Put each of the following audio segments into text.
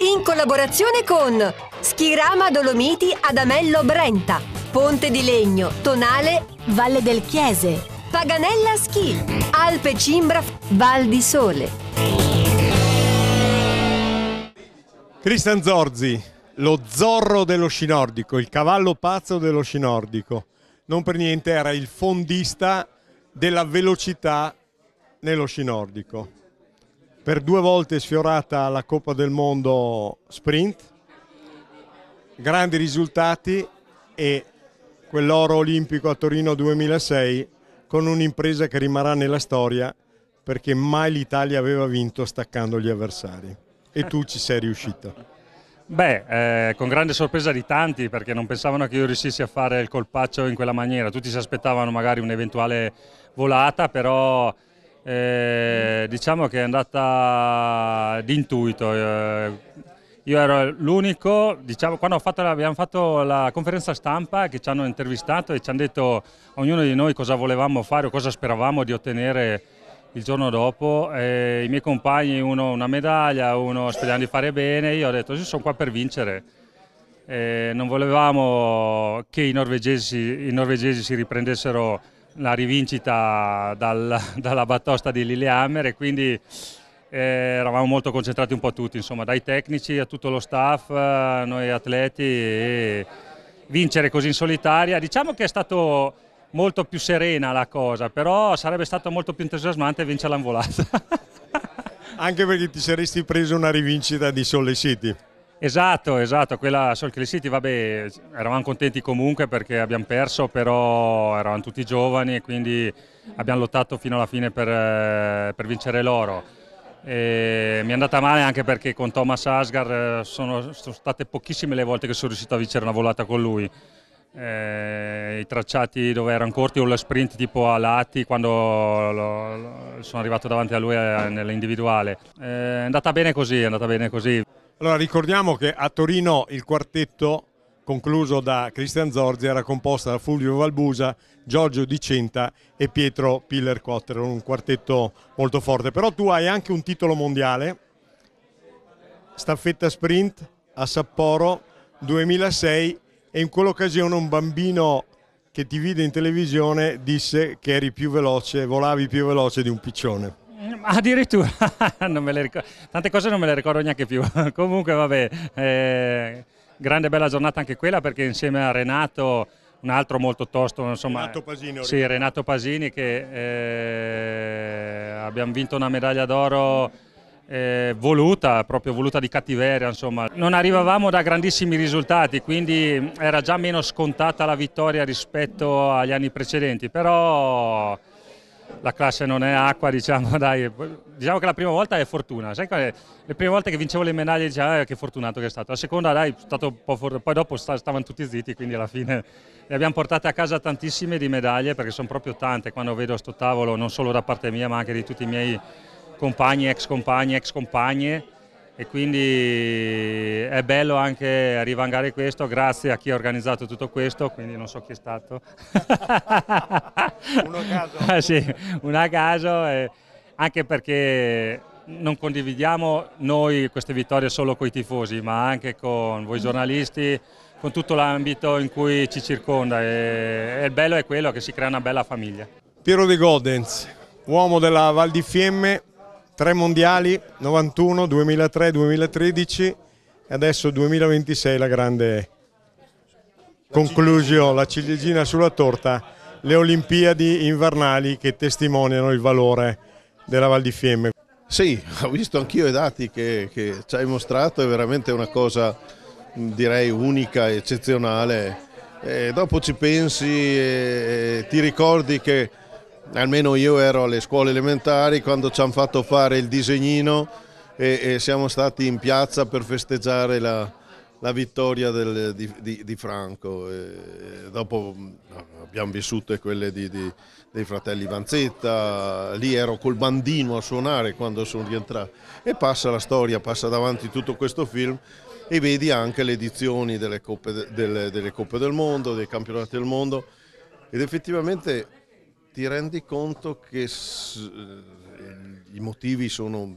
in collaborazione con Schirama Dolomiti Adamello Brenta, Ponte di Legno, Tonale, Valle del Chiese, Paganella Schi, Alpe Cimbra, Val di Sole. Cristian Zorzi, lo zorro dello sci nordico, il cavallo pazzo dello sci nordico. Non per niente era il fondista della velocità nello sci nordico per due volte sfiorata la Coppa del Mondo sprint, grandi risultati e quell'oro olimpico a Torino 2006 con un'impresa che rimarrà nella storia perché mai l'Italia aveva vinto staccando gli avversari e tu ci sei riuscito. Beh, eh, con grande sorpresa di tanti perché non pensavano che io riuscissi a fare il colpaccio in quella maniera, tutti si aspettavano magari un'eventuale volata, però eh, diciamo che è andata d'intuito. Eh. io ero l'unico, diciamo, quando fatto abbiamo fatto la conferenza stampa che ci hanno intervistato e ci hanno detto a ognuno di noi cosa volevamo fare o cosa speravamo di ottenere il giorno dopo, eh, i miei compagni, uno una medaglia, uno speriamo di fare bene, io ho detto io sono qua per vincere. Eh, non volevamo che i norvegesi, i norvegesi si riprendessero la rivincita dal, dalla battosta di Lillehammer e quindi eh, eravamo molto concentrati un po' tutti, insomma, dai tecnici a tutto lo staff, eh, noi atleti e vincere così in solitaria. Diciamo che è stato molto più serena la cosa, però sarebbe stato molto più entusiasmante vincere in Anche perché ti saresti preso una rivincita di Sole City. Esatto, esatto, quella Solkill City, vabbè, eravamo contenti comunque perché abbiamo perso, però eravamo tutti giovani e quindi abbiamo lottato fino alla fine per, eh, per vincere l'oro. mi è andata male anche perché con Thomas Asgar eh, sono, sono, state pochissime le volte che sono riuscito a vincere una volata con lui. Eh, I tracciati dove erano corti o lo sprint tipo a lati quando lo, lo, sono arrivato davanti a lui eh, nell'individuale. Eh, è andata bene così, è andata bene così. Allora ricordiamo che a Torino il quartetto concluso da Cristian Zorzi era composto da Fulvio Valbusa, Giorgio Dicenta e Pietro Piller Cotter, un quartetto molto forte. Però tu hai anche un titolo mondiale, staffetta sprint a Sapporo 2006 e in quell'occasione un bambino che ti vide in televisione disse che eri più veloce, volavi più veloce di un piccione. Addirittura, non me le ricordo. tante cose non me le ricordo neanche più. Comunque vabbè, eh, grande bella giornata anche quella perché insieme a Renato, un altro molto tosto, insomma, Renato Pasini, sì, Renato Pasini che eh, abbiamo vinto una medaglia d'oro eh, voluta, proprio voluta di cattiveria, insomma. Non arrivavamo da grandissimi risultati, quindi era già meno scontata la vittoria rispetto agli anni precedenti, però la classe non è acqua, diciamo, dai, diciamo che la prima volta è fortuna, sai quale? Le prime volte che vincevo le medaglie diciamo ah, che fortunato che è stato, la seconda dai, è stato un po' fortunato, poi dopo stavano tutti zitti, quindi alla fine le abbiamo portate a casa tantissime di medaglie perché sono proprio tante, quando vedo sto tavolo non solo da parte mia ma anche di tutti i miei compagni, ex compagni, ex compagne, e quindi è bello anche rivangare questo grazie a chi ha organizzato tutto questo, quindi non so chi è stato. Uno caso. sì, un a caso, eh, anche perché non condividiamo noi queste vittorie solo con i tifosi, ma anche con voi mm. giornalisti, con tutto l'ambito in cui ci circonda e, e il bello è quello che si crea una bella famiglia. Piero De Godens, uomo della Val di Fiemme, tre mondiali, 91, 2003, 2013 e adesso 2026 la grande conclusione, la ciliegina sulla torta, le Olimpiadi invernali che testimoniano il valore della Val di Fiemme. Sì, ho visto anch'io i dati che, che ci hai mostrato, è veramente una cosa direi unica, eccezionale. E dopo ci pensi e ti ricordi che almeno io ero alle scuole elementari quando ci hanno fatto fare il disegnino e, e, siamo stati in piazza per festeggiare la, la vittoria del, di, di, di, Franco. E dopo abbiamo vissuto quelle di, dei fratelli Vanzetta, lì ero col bandino a suonare quando sono rientrato e passa la storia, passa davanti tutto questo film e vedi anche le edizioni delle coppe, delle, delle coppe del mondo, dei campionati del mondo ed effettivamente ti rendi conto che s- eh, i motivi sono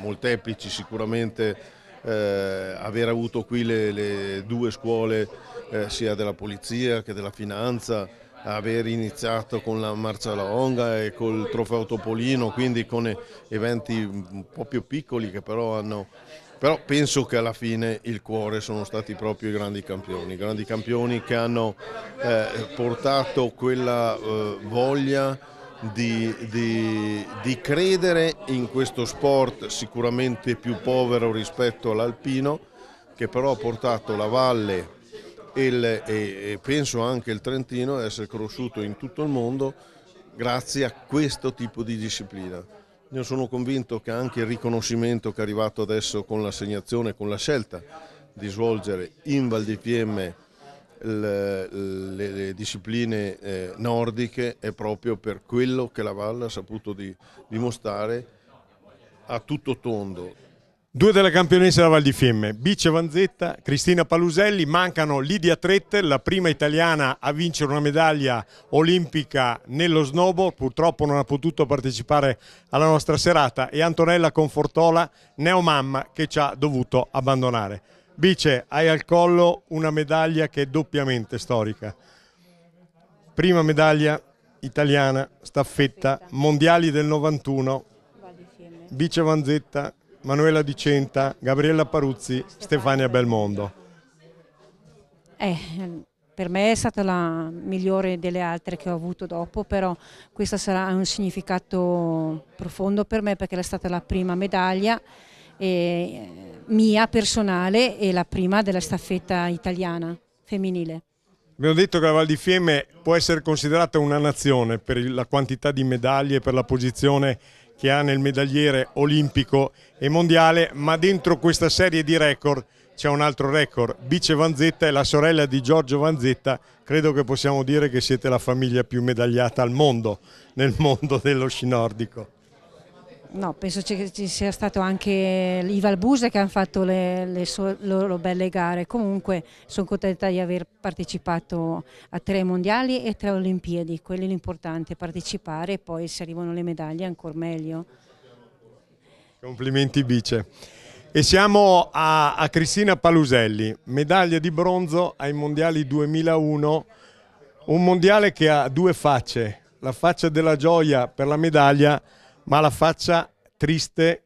molteplici sicuramente. Eh, aver avuto qui le, le due scuole eh, sia della polizia che della finanza, aver iniziato con la marcia alla Onga e col trofeo Topolino, quindi con eventi un po' più piccoli che però hanno però penso che alla fine il cuore sono stati proprio i grandi campioni, i grandi campioni che hanno eh, portato quella eh, voglia di, di, di credere in questo sport sicuramente più povero rispetto all'alpino, che però ha portato la valle il, e, penso anche il Trentino ad essere conosciuto in tutto il mondo grazie a questo tipo di disciplina. Ne sono convinto che anche il riconoscimento che è arrivato adesso con l'assegnazione, con la scelta di svolgere in Val di Fiemme le, le, le, discipline eh, nordiche è proprio per quello che la Valle ha saputo di, dimostrare a tutto tondo, Due delle campionesse della Val di Fiemme, Bice Vanzetta, Cristina Paluselli, mancano Lidia Trette, la prima italiana a vincere una medaglia olimpica nello snowboard, purtroppo non ha potuto partecipare alla nostra serata, e Antonella Confortola, neomamma, che ci ha dovuto abbandonare. Bice, hai al collo una medaglia che è doppiamente storica. Prima medaglia italiana, staffetta, mondiali del 91, Bice Vanzetta, Manuela Dicenta, Gabriella Paruzzi, Stefania Belmondo. Eh, per me è stata la migliore delle altre che ho avuto dopo, però questa sarà un significato profondo per me perché è stata la prima medaglia eh, mia personale e la prima della staffetta italiana femminile. Abbiamo detto che la Val di Fiemme può essere considerata una nazione per la quantità di medaglie, per la posizione che ha nel medagliere olimpico e mondiale, ma dentro questa serie di record c'è un altro record. Bice Vanzetta è la sorella di Giorgio Vanzetta, credo che possiamo dire che siete la famiglia più medagliata al mondo, nel mondo dello sci nordico. No, penso che ci sia stato anche i Valbuse che hanno fatto le, le so, loro belle gare. Comunque sono contenta di aver partecipato a tre mondiali e tre Olimpiadi. Quello è l'importante, partecipare e poi se arrivano le medaglie ancora meglio. Complimenti Bice. E siamo a, a Cristina Paluselli, medaglia di bronzo ai mondiali 2001, un mondiale che ha due facce, la faccia della gioia per la medaglia ma la faccia triste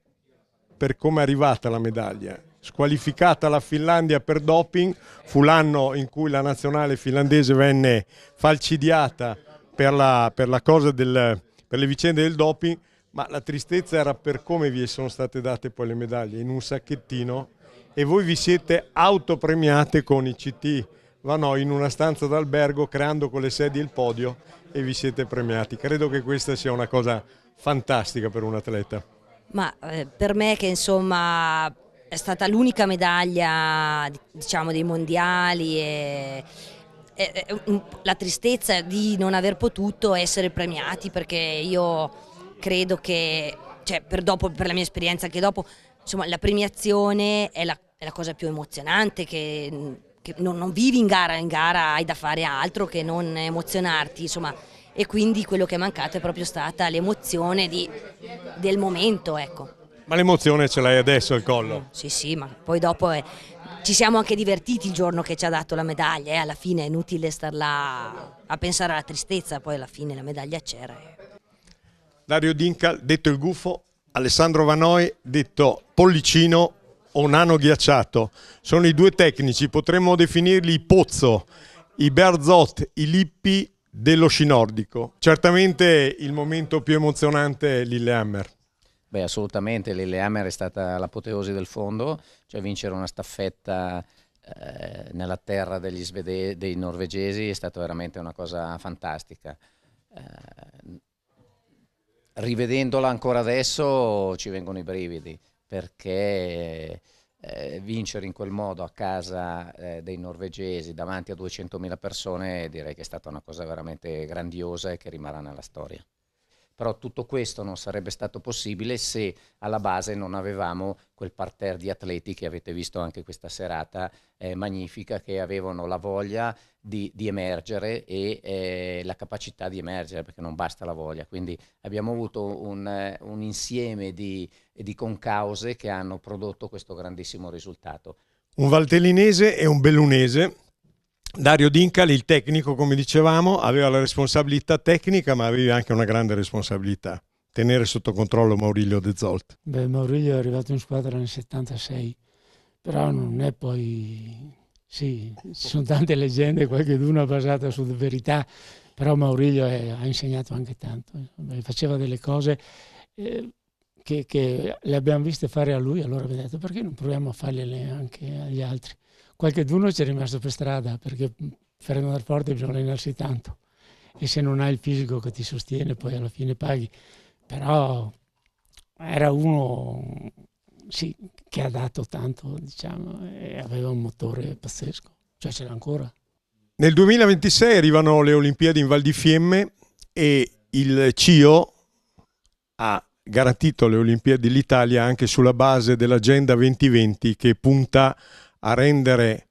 per come è arrivata la medaglia. Squalificata la Finlandia per doping, fu l'anno in cui la nazionale finlandese venne falcidiata per, la, per, la del, per le vicende del doping, ma la tristezza era per come vi sono state date poi le medaglie, in un sacchettino, e voi vi siete autopremiate con i CT Vanò in una stanza d'albergo creando con le sedie il podio e vi siete premiati. Credo che questa sia una cosa fantastica per un atleta. Ma eh, per me che insomma è stata l'unica medaglia diciamo dei mondiali e, la tristezza di non aver potuto essere premiati perché io credo che cioè, per, dopo, per la mia esperienza anche dopo insomma la premiazione è la, è la cosa più emozionante che, che non, non, vivi in gara in gara hai da fare altro che non emozionarti insomma e quindi quello che è mancato è proprio stata l'emozione del momento. Ecco. Ma l'emozione ce l'hai adesso al collo? Sì, sì, ma poi dopo è... ci siamo anche divertiti il giorno che ci ha dato la medaglia e eh? alla fine è inutile star là a pensare alla tristezza, poi alla fine la medaglia c'era. Dario Dincal, detto il gufo, Alessandro Vanoi, detto pollicino o nano ghiacciato. Sono i due tecnici, potremmo definirli i Pozzo, i Berzot, i Lippi dello sci nordico. Certamente il momento più emozionante è Lillehammer. Beh, assolutamente, Lillehammer è stata l'apoteosi del fondo, cioè vincere una staffetta eh, nella terra degli svede- dei norvegesi è stata veramente una cosa fantastica. Eh, rivedendola ancora adesso ci vengono i brividi, perché eh, vincere in quel modo a casa eh, dei norvegesi davanti a 200.000 persone direi che è stata una cosa veramente grandiosa e che rimarrà nella storia però tutto questo non sarebbe stato possibile se alla base non avevamo quel parterre di atleti che avete visto anche questa serata eh, magnifica, che avevano la voglia di, di emergere e eh, la capacità di emergere, perché non basta la voglia. Quindi abbiamo avuto un, eh, un insieme di, di concause che hanno prodotto questo grandissimo risultato. Un valtellinese e un bellunese Dario Dincali, il tecnico, come dicevamo, aveva la responsabilità tecnica, ma aveva anche una grande responsabilità, tenere sotto controllo Maurilio De Zolt. Beh, Maurilio è arrivato in squadra nel 76, però non è poi... Sì, ci sono tante leggende, qualcheduna basata su verità, però Maurilio è, ha insegnato anche tanto, faceva delle cose... Eh, che, che, le abbiamo viste fare a lui, allora abbiamo detto perché non proviamo a farle anche agli altri. Qualche d'uno è rimasto per strada perché per andare forte bisogna allenarsi tanto e se non hai il fisico che ti sostiene poi alla fine paghi. Però era uno sì, che ha dato tanto, diciamo, e aveva un motore pazzesco, cioè ce l'ha ancora. Nel 2026 arrivano le Olimpiadi in Val di Fiemme e il CIO ha garantito le Olimpiadi l'Italia anche sulla base dell'Agenda 2020 che punta a rendere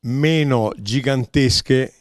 meno gigantesche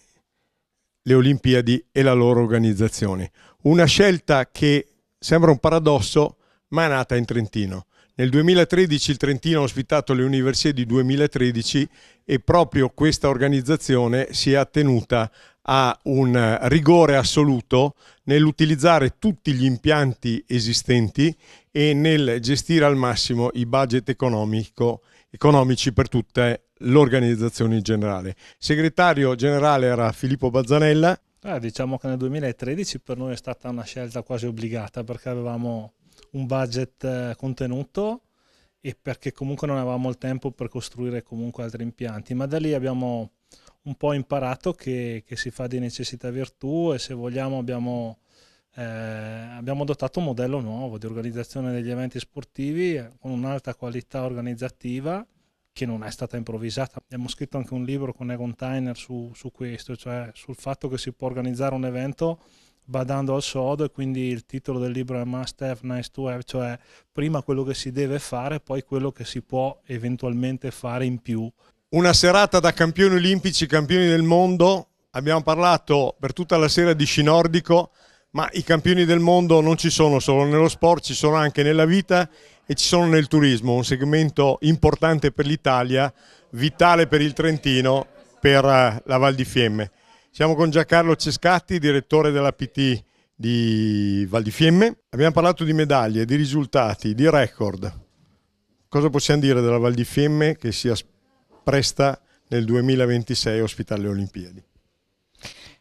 le Olimpiadi e la loro organizzazione. Una scelta che sembra un paradosso, ma è nata in Trentino. Nel 2013 il Trentino ha ospitato le Universiadi 2013 e proprio questa organizzazione si è attenuta ha un eh, rigore assoluto nell'utilizzare tutti gli impianti esistenti e nel gestire al massimo i budget economici per tutte l'organizzazione in generale. Il segretario generale era Filippo Bazzanella. Eh, diciamo che nel 2013 per noi è stata una scelta quasi obbligata perché avevamo un budget eh, contenuto e perché comunque non avevamo il tempo per costruire comunque altri impianti, ma da lì abbiamo un po' imparato che, che si fa di necessità virtù e se vogliamo abbiamo, eh, abbiamo dotato un modello nuovo di organizzazione degli eventi sportivi con un'alta qualità organizzativa che non è stata improvvisata. Abbiamo scritto anche un libro con Egon Tyner su, su questo, cioè sul fatto che si può organizzare un evento badando al sodo e quindi il titolo del libro è Must Have, Nice to Have, cioè prima quello che si deve fare, poi quello che si può eventualmente fare in più una serata da campioni olimpici, campioni del mondo. Abbiamo parlato per tutta la sera di sci nordico, ma i campioni del mondo non ci sono solo nello sport, ci sono anche nella vita e ci sono nel turismo, un segmento importante per l'Italia, vitale per il Trentino, per eh, la Val di Fiemme. Siamo con Giancarlo Cescatti, direttore dell'APT di Val di Fiemme. Abbiamo parlato di medaglie, di risultati, di record. Cosa possiamo dire della Val di Fiemme che sia presta nel 2026 ospitare le Olimpiadi.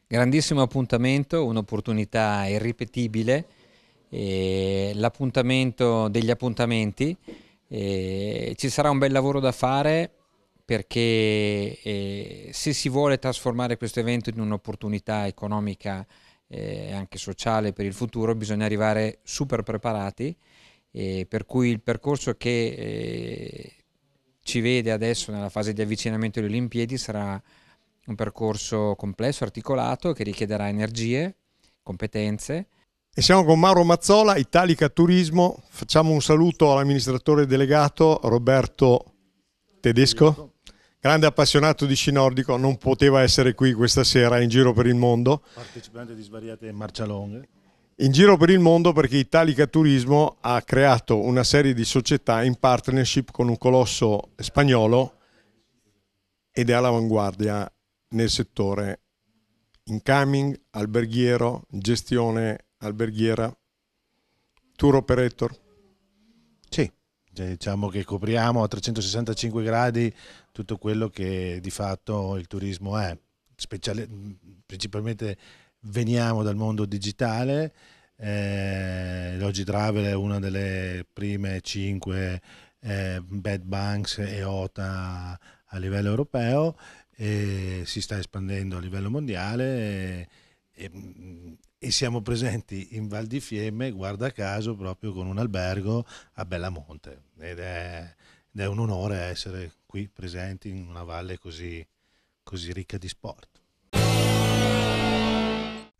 Grandissimo appuntamento, un'opportunità irripetibile, l'appuntamento degli appuntamenti. Eh, ci sarà un bel lavoro da fare perché eh, se si vuole trasformare questo evento in un'opportunità economica e eh, anche sociale per il futuro bisogna arrivare super preparati, per cui il percorso che ci vede adesso nella fase di avvicinamento alle Olimpiadi sarà un percorso complesso, articolato, che richiederà energie, competenze. E siamo con Mauro Mazzola, Italica Turismo. Facciamo un saluto all'amministratore delegato Roberto Tedesco, grande appassionato di sci nordico, non poteva essere qui questa sera in giro per il mondo. Partecipante di svariate marcialonghe in giro per il mondo perché Italica Turismo ha creato una serie di società in partnership con un colosso spagnolo ed è all'avanguardia nel settore incoming, alberghiero, gestione alberghiera, tour operator. Sì, diciamo che copriamo a 365 gradi tutto quello che di fatto il turismo è, speciale, principalmente veniamo dal mondo digitale, eh, Logi Travel è una delle prime cinque eh, bad banks e OTA a livello europeo e si sta espandendo a livello mondiale e, e, e, siamo presenti in Val di Fiemme, guarda caso, proprio con un albergo a Bellamonte ed è, ed è un onore essere qui presenti in una valle così, così ricca di sport.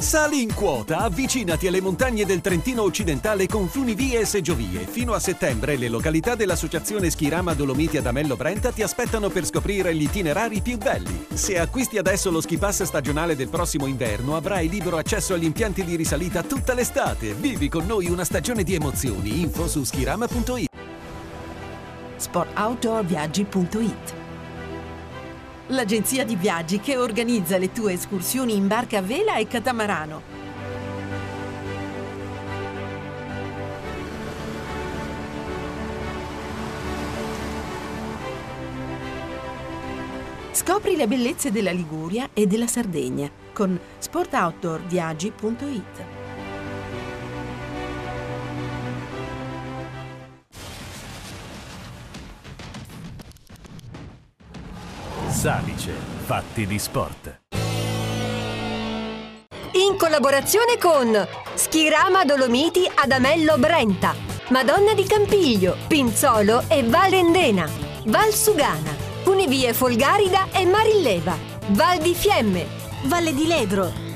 Sali in quota, avvicinati alle montagne del Trentino occidentale con funivie e seggiovie. Fino a settembre le località dell'associazione Schirama Dolomiti ad Amello Brenta ti aspettano per scoprire gli itinerari più belli. Se acquisti adesso lo ski pass stagionale del prossimo inverno avrai libero accesso agli impianti di risalita tutta l'estate. Vivi con noi una stagione di emozioni. Info su schirama.it sportoutdoorviaggi.it l'agenzia di viaggi che organizza le tue escursioni in barca a vela e catamarano. Scopri le bellezze della Liguria e della Sardegna con sportoutdoorviaggi.it. Salice, fatti di sport. In collaborazione con Schirama Dolomiti Adamello Brenta, Madonna di Campiglio, Pinzolo e Valendena, Valsugana, Funivie Folgarida e Marilleva, Val di Fiemme, Valle di Ledro,